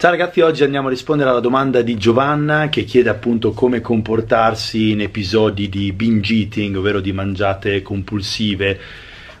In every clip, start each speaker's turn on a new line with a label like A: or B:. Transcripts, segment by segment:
A: Ciao ragazzi, oggi andiamo a rispondere alla domanda di Giovanna che chiede appunto come comportarsi in episodi di binge eating, ovvero di mangiate compulsive.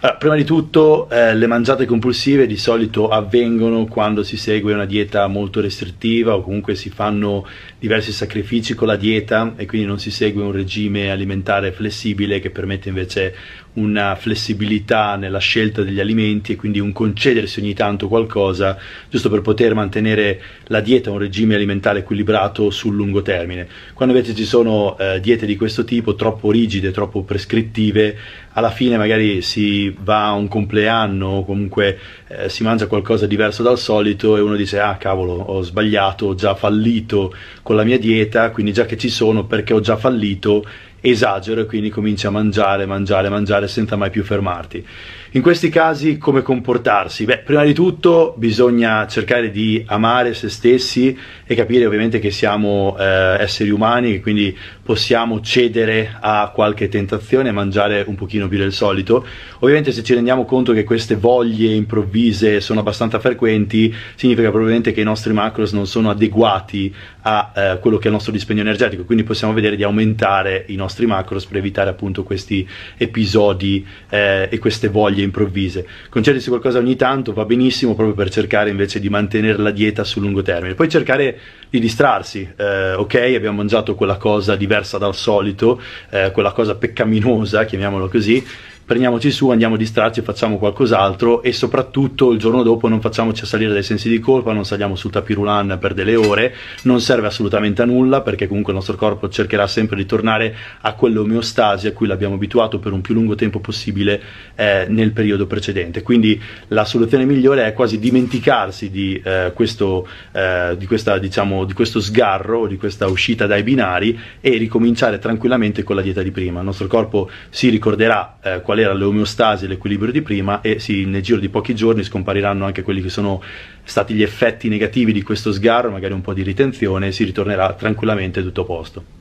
A: Allora, ah, prima di tutto, eh, le mangiate compulsive di solito avvengono quando si segue una dieta molto restrittiva o comunque si fanno diversi sacrifici con la dieta e quindi non si segue un regime alimentare flessibile che permette invece una flessibilità nella scelta degli alimenti e quindi un concedersi ogni tanto qualcosa giusto per poter mantenere la dieta, un regime alimentare equilibrato sul lungo termine. Quando invece ci sono eh, diete di questo tipo troppo rigide, troppo prescrittive, alla fine magari si va a un compleanno o comunque eh, si mangia qualcosa diverso dal solito e uno dice ah cavolo ho sbagliato, ho già fallito con la mia dieta, quindi già che ci sono perché ho già fallito esagero e quindi cominci a mangiare, mangiare, mangiare senza mai più fermarti. In questi casi come comportarsi? Beh, prima di tutto bisogna cercare di amare se stessi e capire ovviamente che siamo eh, esseri umani e quindi possiamo cedere a qualche tentazione, e mangiare un pochino più del solito. Ovviamente se ci rendiamo conto che queste voglie improvvise sono abbastanza frequenti, significa probabilmente che i nostri macros non sono adeguati a eh, quello che è il nostro dispendio energetico, quindi possiamo vedere di aumentare i nostri nostri macros per evitare appunto questi episodi eh, e queste voglie improvvise. Concedersi qualcosa ogni tanto va benissimo proprio per cercare invece di mantenere la dieta sul lungo termine. Poi cercare di distrarsi, eh, ok, abbiamo mangiato quella cosa diversa dal solito, eh, quella cosa peccaminosa, chiamiamolo così, prendiamoci su, andiamo a distrarci, facciamo qualcos'altro e soprattutto il giorno dopo non facciamoci salire dai sensi di colpa, non saliamo sul tapirulan per delle ore, non serve assolutamente a nulla perché comunque il nostro corpo cercherà sempre di tornare a quell'omeostasi a cui l'abbiamo abituato per un più lungo tempo possibile eh, nel periodo precedente. Quindi la soluzione migliore è quasi dimenticarsi di, eh, questo, eh, di, questa, diciamo, di questo sgarro, di questa uscita dai binari e ricominciare tranquillamente con la dieta di prima. Il nostro corpo si ricorderà eh, quale valere l'omeostasi e l'equilibrio di prima e sì, nel giro di pochi giorni scompariranno anche quelli che sono stati gli effetti negativi di questo sgarro, magari un po' di ritenzione e si ritornerà tranquillamente tutto a posto.